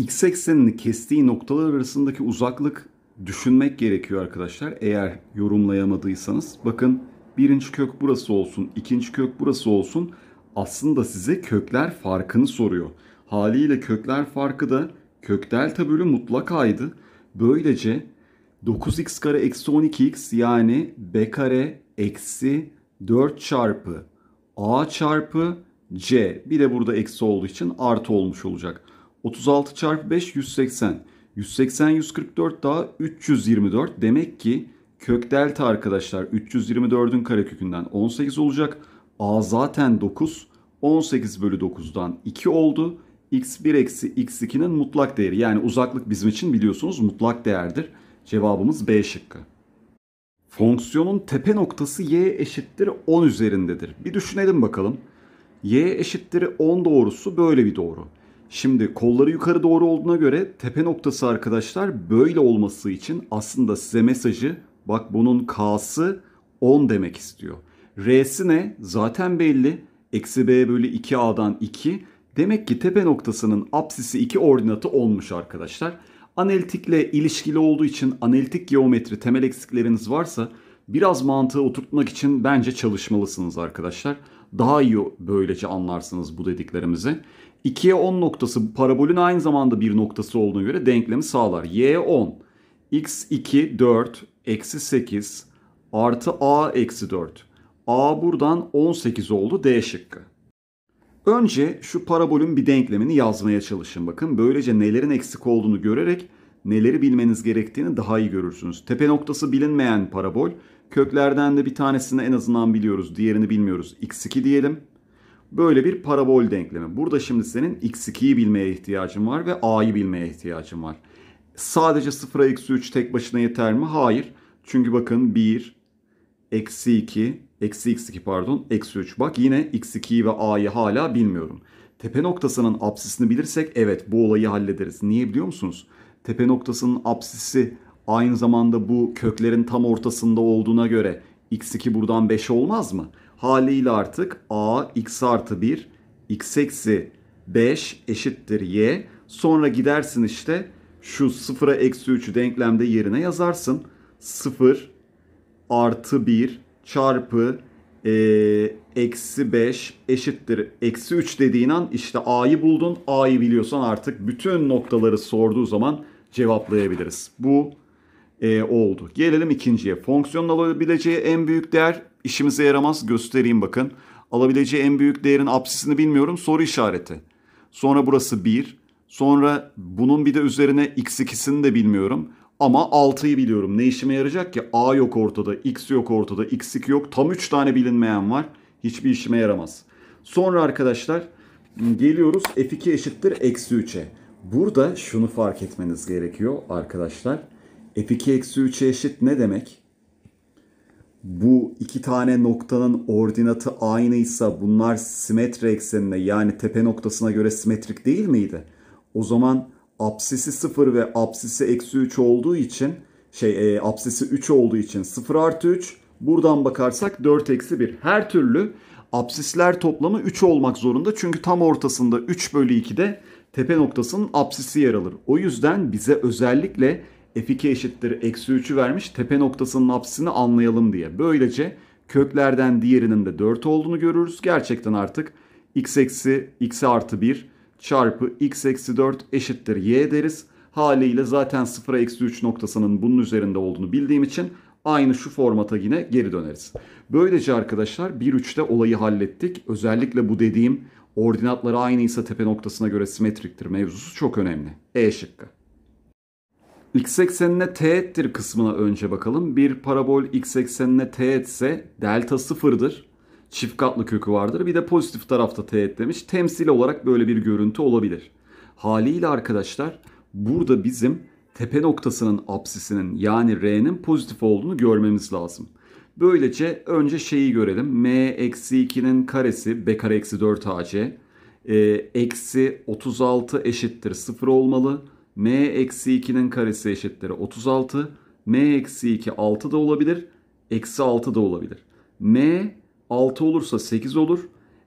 x eksenini kestiği noktalar arasındaki uzaklık düşünmek gerekiyor arkadaşlar. Eğer yorumlayamadıysanız bakın birinci kök burası olsun, ikinci kök burası olsun. Aslında size kökler farkını soruyor. Haliyle kökler farkı da kök delta bölü mutlakaydı. Böylece 9x kare eksi 12x yani b kare eksi 4 çarpı a çarpı c bir de burada eksi olduğu için artı olmuş olacak. 36 çarpı 5 180. 180 144 daha 324. Demek ki kök delta arkadaşlar 324'ün karekökünden 18 olacak. A zaten 9. 18 bölü 9'dan 2 oldu. X1 eksi X2'nin mutlak değeri. Yani uzaklık bizim için biliyorsunuz mutlak değerdir. Cevabımız B şıkkı. Fonksiyonun tepe noktası y eşittir 10 üzerindedir. Bir düşünelim bakalım. y eşittir 10 doğrusu böyle bir doğru. Şimdi kolları yukarı doğru olduğuna göre tepe noktası arkadaşlar böyle olması için aslında size mesajı bak bunun K'sı 10 demek istiyor. R'si ne? Zaten belli. Eksi B bölü 2A'dan 2. Demek ki tepe noktasının apsisi 2 ordinatı olmuş arkadaşlar. Analitikle ilişkili olduğu için analitik geometri temel eksikleriniz varsa biraz mantığı oturtmak için bence çalışmalısınız arkadaşlar daha iyi böylece anlarsınız bu dediklerimizi. 2'ye 10 noktası parabolün aynı zamanda bir noktası olduğuna göre denklemi sağlar. Y 10, x 2 4, eksi 8 artı a eksi 4. A buradan 18 oldu D şıkkı. Önce şu parabolün bir denklemini yazmaya çalışın bakın. Böylece nelerin eksik olduğunu görerek neleri bilmeniz gerektiğini daha iyi görürsünüz. Tepe noktası bilinmeyen parabol Köklerden de bir tanesini en azından biliyoruz. Diğerini bilmiyoruz. X2 diyelim. Böyle bir parabol denklemi. Burada şimdi senin X2'yi bilmeye ihtiyacın var ve A'yı bilmeye ihtiyacın var. Sadece 0'a X3 tek başına yeter mi? Hayır. Çünkü bakın 1, eksi 2, eksi X2 pardon, eksi 3. Bak yine X2'yi ve A'yı hala bilmiyorum. Tepe noktasının apsisini bilirsek evet bu olayı hallederiz. Niye biliyor musunuz? Tepe noktasının apsisi aynı zamanda bu köklerin tam ortasında olduğuna göre x2 buradan 5 olmaz mı? Haliyle artık a x artı 1 x eksi 5 eşittir y. Sonra gidersin işte şu 0'a eksi 3'ü denklemde yerine yazarsın. 0 artı 1 çarpı e, eksi 5 eşittir eksi 3 dediğin an işte a'yı buldun. A'yı biliyorsan artık bütün noktaları sorduğu zaman cevaplayabiliriz. Bu e, oldu. Gelelim ikinciye. Fonksiyonun alabileceği en büyük değer işimize yaramaz göstereyim bakın. Alabileceği en büyük değerin apsisini bilmiyorum soru işareti. Sonra burası 1. Sonra bunun bir de üzerine x2'sini de bilmiyorum. Ama 6'yı biliyorum. Ne işime yarayacak ki? A yok ortada, x yok ortada, x2 yok. Tam 3 tane bilinmeyen var. Hiçbir işime yaramaz. Sonra arkadaşlar geliyoruz f2 eşittir eksi 3'e. Burada şunu fark etmeniz gerekiyor arkadaşlar f2 eksi 3'e eşit ne demek? Bu iki tane noktanın ordinatı aynıysa bunlar simetri eksenine yani tepe noktasına göre simetrik değil miydi? O zaman absisi 0 ve absisi eksi 3 olduğu için şey e, absisi 3 olduğu için 0 artı 3 buradan bakarsak 4 eksi 1. Her türlü absisler toplamı 3 olmak zorunda çünkü tam ortasında 3 bölü 2'de tepe noktasının absisi yer alır. O yüzden bize özellikle f2 eşittir eksi 3'ü vermiş tepe noktasının apsisini anlayalım diye. Böylece köklerden diğerinin de 4 olduğunu görürüz. Gerçekten artık x eksi x artı 1 çarpı x eksi 4 eşittir y deriz. Haliyle zaten 0'a eksi 3 noktasının bunun üzerinde olduğunu bildiğim için aynı şu formata yine geri döneriz. Böylece arkadaşlar 1-3'te olayı hallettik. Özellikle bu dediğim ordinatları aynıysa tepe noktasına göre simetriktir mevzusu çok önemli. E şıkkı x eksenine teğettir kısmına önce bakalım. Bir parabol x eksenine teğetse delta sıfırdır. Çift katlı kökü vardır. Bir de pozitif tarafta teğet demiş. Temsil olarak böyle bir görüntü olabilir. Haliyle arkadaşlar burada bizim tepe noktasının apsisinin yani r'nin pozitif olduğunu görmemiz lazım. Böylece önce şeyi görelim. m eksi 2'nin karesi b kare eksi 4 ac. E, eksi 36 eşittir 0 olmalı m eksi 2'nin karesi eşittir 36. m eksi 2 6 da olabilir. Eksi 6 da olabilir. m 6 olursa 8 olur.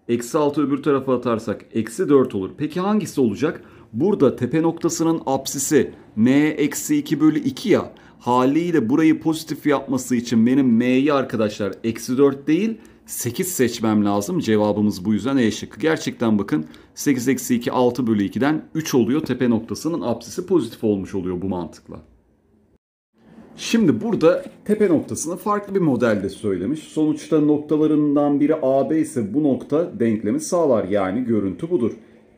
Eksi 6 öbür tarafa atarsak eksi 4 olur. Peki hangisi olacak? Burada tepe noktasının apsisi m eksi 2 bölü 2 ya. Haliyle burayı pozitif yapması için benim m'yi arkadaşlar eksi 4 değil 8 seçmem lazım. Cevabımız bu yüzden E şıkkı. Gerçekten bakın 8 eksi 2 6 bölü 2'den 3 oluyor. Tepe noktasının apsisi pozitif olmuş oluyor bu mantıkla. Şimdi burada tepe noktasını farklı bir modelde söylemiş. Sonuçta noktalarından biri AB ise bu nokta denklemi sağlar. Yani görüntü budur.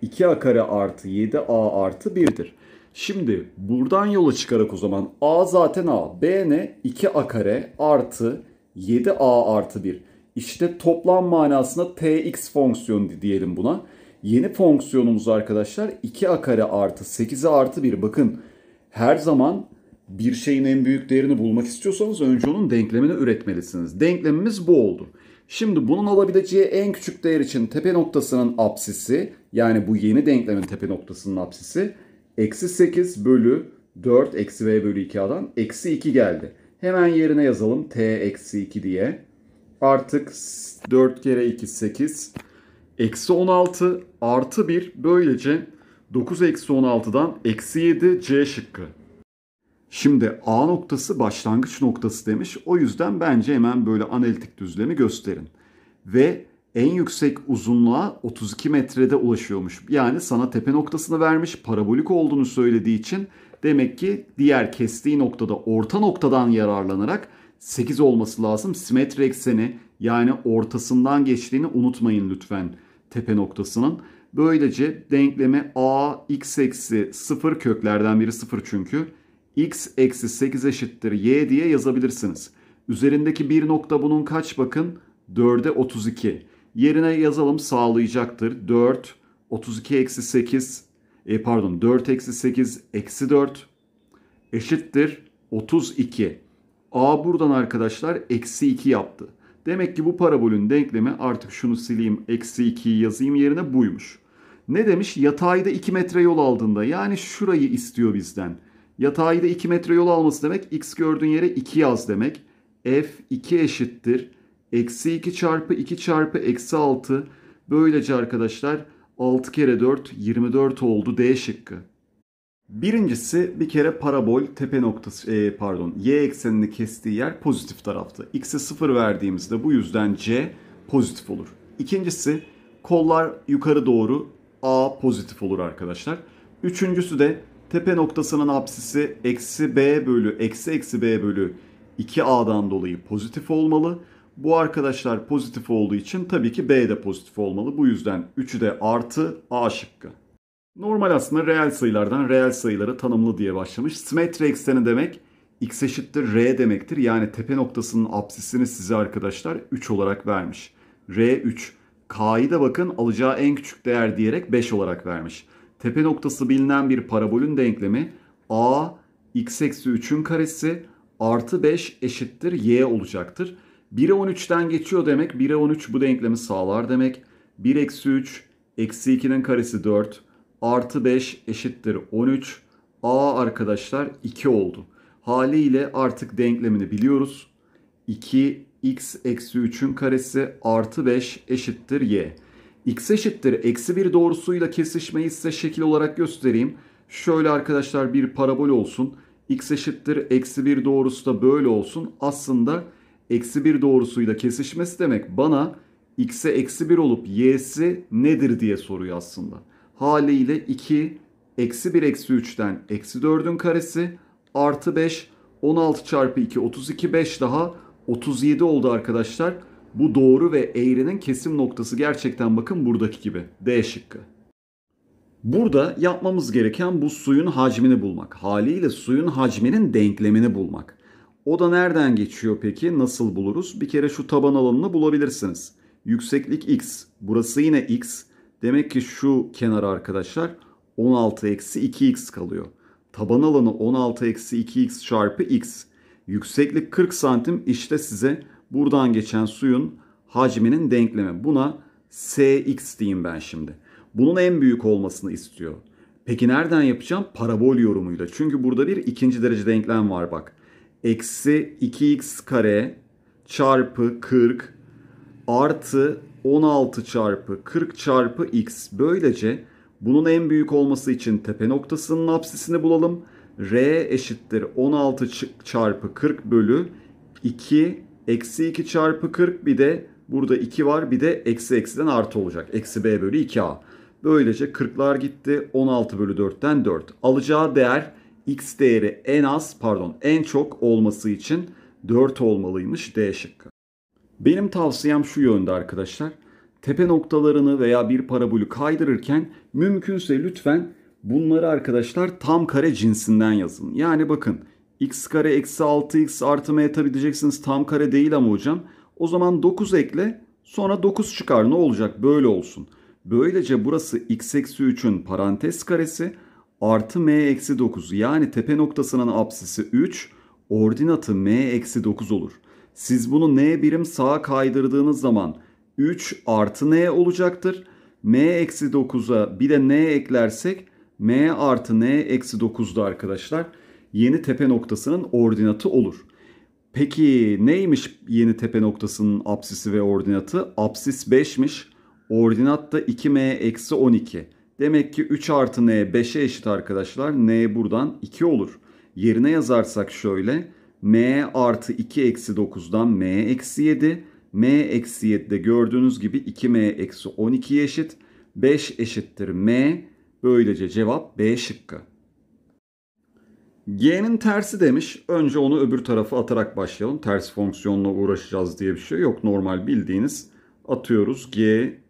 2A kare artı 7A artı 1'dir. Şimdi buradan yola çıkarak o zaman A zaten A. B ne? 2A kare artı 7A artı 1. İşte toplam manasında tx fonksiyonu diyelim buna. Yeni fonksiyonumuz arkadaşlar 2a kare artı 8 8'e artı 1. Bakın her zaman bir şeyin en büyük değerini bulmak istiyorsanız önce onun denklemini üretmelisiniz. Denklemimiz bu oldu. Şimdi bunun alabileceği en küçük değer için tepe noktasının apsisi yani bu yeni denklemin tepe noktasının apsisi eksi 8 bölü 4 eksi v bölü 2'dan eksi 2 geldi. Hemen yerine yazalım t eksi 2 diye artık 4 kere 2 8. Eksi 16 artı 1 böylece 9 eksi 16'dan eksi 7 C şıkkı. Şimdi A noktası başlangıç noktası demiş. O yüzden bence hemen böyle analitik düzlemi gösterin. Ve en yüksek uzunluğa 32 metrede ulaşıyormuş. Yani sana tepe noktasını vermiş parabolik olduğunu söylediği için demek ki diğer kestiği noktada orta noktadan yararlanarak 8 olması lazım. Simetri ekseni yani ortasından geçtiğini unutmayın lütfen tepe noktasının. Böylece denklemi a x eksi 0 köklerden biri 0 çünkü x eksi 8 eşittir y diye yazabilirsiniz. Üzerindeki bir nokta bunun kaç bakın 4'e 32. Yerine yazalım sağlayacaktır 4 32 eksi 8 e pardon 4 eksi 8 eksi 4 eşittir 32. A buradan arkadaşlar eksi 2 yaptı. Demek ki bu parabolün denklemi artık şunu sileyim eksi 2'yi yazayım yerine buymuş. Ne demiş? Yatayda 2 metre yol aldığında yani şurayı istiyor bizden. Yatayda 2 metre yol alması demek x gördüğün yere 2 yaz demek. f 2 eşittir. Eksi 2 çarpı 2 çarpı eksi 6. Böylece arkadaşlar 6 kere 4 24 oldu D şıkkı. Birincisi bir kere parabol tepe noktası e, pardon y eksenini kestiği yer pozitif tarafta. X'e 0 verdiğimizde bu yüzden c pozitif olur. İkincisi kollar yukarı doğru a pozitif olur arkadaşlar. Üçüncüsü de tepe noktasının apsisi eksi b bölü eksi eksi b bölü 2a'dan dolayı pozitif olmalı. Bu arkadaşlar pozitif olduğu için tabii ki b de pozitif olmalı. Bu yüzden 3'ü de artı a şıkkı. Normal aslında reel sayılardan reel sayıları tanımlı diye başlamış. Simetri ekseni demek x eşittir r demektir. Yani tepe noktasının absisini size arkadaşlar 3 olarak vermiş. r 3. K'yı da bakın alacağı en küçük değer diyerek 5 olarak vermiş. Tepe noktası bilinen bir parabolün denklemi a x eksi 3'ün karesi artı 5 eşittir y olacaktır. 1'e 13'ten geçiyor demek 1'e 13 bu denklemi sağlar demek. 1 eksi 3 eksi 2'nin karesi 4 artı 5 eşittir 13. A arkadaşlar 2 oldu. Haliyle artık denklemini biliyoruz. 2 x eksi 3'ün karesi artı 5 eşittir y. x eşittir eksi 1 doğrusuyla kesişmeyi size şekil olarak göstereyim. Şöyle arkadaşlar bir parabol olsun. x eşittir eksi 1 doğrusu da böyle olsun. Aslında eksi 1 doğrusuyla kesişmesi demek bana x'e eksi 1 olup y'si nedir diye soruyor aslında haliyle 2 eksi 1 eksi 3'ten eksi 4'ün karesi artı 5 16 çarpı 2 32 5 daha 37 oldu arkadaşlar. Bu doğru ve eğrinin kesim noktası gerçekten bakın buradaki gibi. D şıkkı. Burada yapmamız gereken bu suyun hacmini bulmak. Haliyle suyun hacminin denklemini bulmak. O da nereden geçiyor peki? Nasıl buluruz? Bir kere şu taban alanını bulabilirsiniz. Yükseklik x. Burası yine x. Demek ki şu kenar arkadaşlar 16 eksi 2x kalıyor. Taban alanı 16 eksi 2x çarpı x. Yükseklik 40 santim işte size buradan geçen suyun hacminin denklemi. Buna sx diyeyim ben şimdi. Bunun en büyük olmasını istiyor. Peki nereden yapacağım? Parabol yorumuyla. Çünkü burada bir ikinci derece denklem var bak. Eksi 2x kare çarpı 40 artı 16 çarpı 40 çarpı x. Böylece bunun en büyük olması için tepe noktasının apsisini bulalım. R eşittir 16 çarpı 40 bölü 2 eksi 2 çarpı 40 bir de burada 2 var bir de eksi eksiden artı olacak. Eksi b bölü 2a. Böylece 40'lar gitti 16 bölü 4'ten 4. Alacağı değer x değeri en az pardon en çok olması için 4 olmalıymış D şıkkı. Benim tavsiyem şu yönde arkadaşlar. Tepe noktalarını veya bir parabolü kaydırırken mümkünse lütfen bunları arkadaşlar tam kare cinsinden yazın. Yani bakın x kare eksi 6x artı m tabi diyeceksiniz tam kare değil ama hocam. O zaman 9 ekle sonra 9 çıkar ne olacak böyle olsun. Böylece burası x eksi 3'ün parantez karesi artı m eksi 9 yani tepe noktasının apsisi 3 ordinatı m eksi 9 olur. Siz bunu n birim sağa kaydırdığınız zaman 3 artı n olacaktır. m eksi 9'a bir de n eklersek m artı n eksi 9'da arkadaşlar yeni tepe noktasının ordinatı olur. Peki neymiş yeni tepe noktasının apsisi ve ordinatı? Apsis 5'miş. Ordinat da 2m eksi 12. Demek ki 3 artı n 5'e eşit arkadaşlar. n buradan 2 olur. Yerine yazarsak şöyle m artı 2 eksi 9'dan m eksi 7. m eksi 7'de gördüğünüz gibi 2m eksi 12 eşit. 5 eşittir m. Böylece cevap B şıkkı. G'nin tersi demiş. Önce onu öbür tarafa atarak başlayalım. Ters fonksiyonla uğraşacağız diye bir şey yok. Normal bildiğiniz atıyoruz. G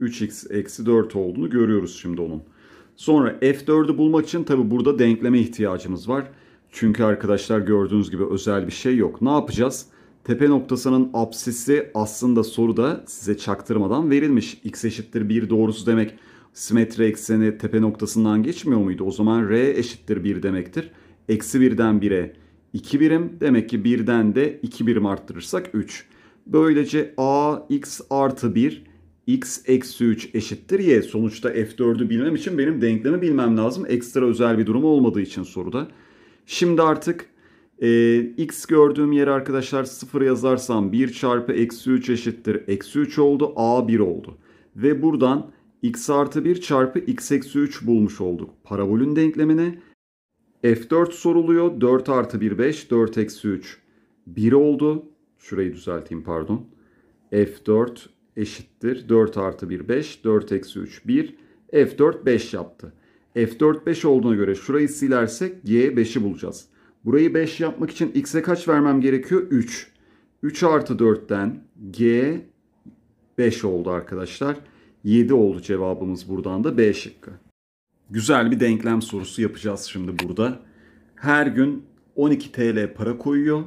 3x eksi 4 olduğunu görüyoruz şimdi onun. Sonra F4'ü bulmak için tabi burada denkleme ihtiyacımız var. Çünkü arkadaşlar gördüğünüz gibi özel bir şey yok. Ne yapacağız? Tepe noktasının apsisi aslında soruda size çaktırmadan verilmiş. X eşittir 1 doğrusu demek simetri ekseni tepe noktasından geçmiyor muydu? O zaman R eşittir 1 demektir. Eksi 1'den 1'e 2 birim. Demek ki 1'den de 2 birim arttırırsak 3. Böylece A x artı 1 x eksi 3 eşittir y. Sonuçta f4'ü bilmem için benim denklemi bilmem lazım. Ekstra özel bir durum olmadığı için soruda. Şimdi artık e, x gördüğüm yere arkadaşlar 0 yazarsam 1 çarpı eksi 3 eşittir. Eksi 3 oldu a1 oldu. Ve buradan x artı 1 çarpı x eksi 3 bulmuş olduk. Parabolün denklemini f4 soruluyor. 4 artı 1 5 4 eksi 3 1 oldu. Şurayı düzelteyim pardon. f4 eşittir 4 artı 1 5 4 eksi 3 1 f4 5 yaptı. F4 5 olduğuna göre şurayı silersek Y 5'i bulacağız. Burayı 5 yapmak için X'e kaç vermem gerekiyor? 3. 3 artı 4'ten G 5 oldu arkadaşlar. 7 oldu cevabımız buradan da B şıkkı. Güzel bir denklem sorusu yapacağız şimdi burada. Her gün 12 TL para koyuyor.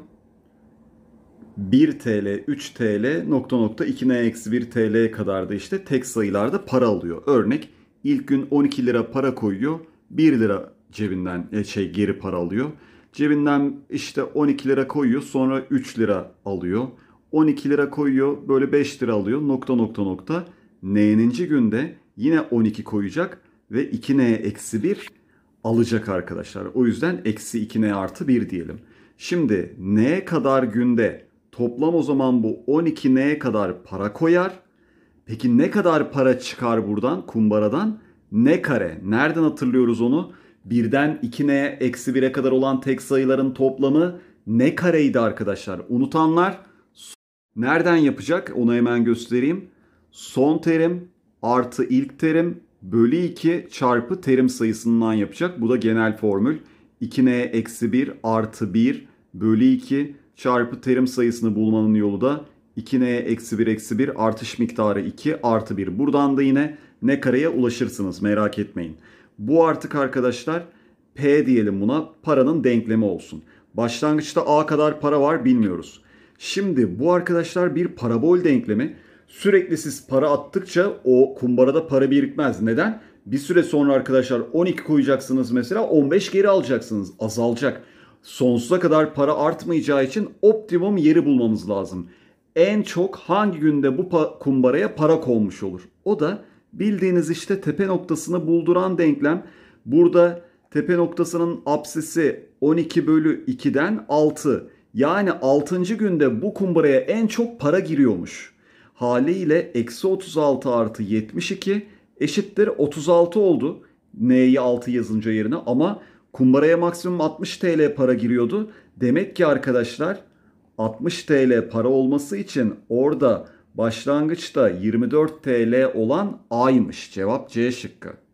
1 TL, 3 TL, nokta nokta 2N-1 TL kadar da işte tek sayılarda para alıyor. Örnek İlk gün 12 lira para koyuyor. 1 lira cebinden e, şey geri para alıyor. Cebinden işte 12 lira koyuyor sonra 3 lira alıyor. 12 lira koyuyor böyle 5 lira alıyor nokta nokta nokta. N'ninci günde yine 12 koyacak ve 2N eksi 1 alacak arkadaşlar. O yüzden eksi 2N artı 1 diyelim. Şimdi N kadar günde toplam o zaman bu 12N kadar para koyar Peki ne kadar para çıkar buradan kumbaradan? Ne kare? Nereden hatırlıyoruz onu? Birden 2'ye eksi 1'e kadar olan tek sayıların toplamı ne kareydi arkadaşlar? Unutanlar nereden yapacak? Onu hemen göstereyim. Son terim artı ilk terim bölü 2 çarpı terim sayısından yapacak. Bu da genel formül. 2n eksi 1 artı 1 bölü 2 çarpı terim sayısını bulmanın yolu da 2 n eksi 1 eksi 1 artış miktarı 2 artı 1. Buradan da yine ne kareye ulaşırsınız merak etmeyin. Bu artık arkadaşlar P diyelim buna paranın denklemi olsun. Başlangıçta A kadar para var bilmiyoruz. Şimdi bu arkadaşlar bir parabol denklemi. Sürekli siz para attıkça o kumbarada para birikmez. Neden? Bir süre sonra arkadaşlar 12 koyacaksınız mesela 15 geri alacaksınız azalacak. Sonsuza kadar para artmayacağı için optimum yeri bulmamız lazım en çok hangi günde bu kumbaraya para konmuş olur? O da bildiğiniz işte tepe noktasını bulduran denklem. Burada tepe noktasının apsisi 12 bölü 2'den 6. Yani 6. günde bu kumbaraya en çok para giriyormuş. Haliyle eksi 36 artı 72 eşittir 36 oldu. N'yi 6 yazınca yerine ama kumbaraya maksimum 60 TL para giriyordu. Demek ki arkadaşlar 60 TL para olması için orada başlangıçta 24 TL olan A'ymış. Cevap C şıkkı.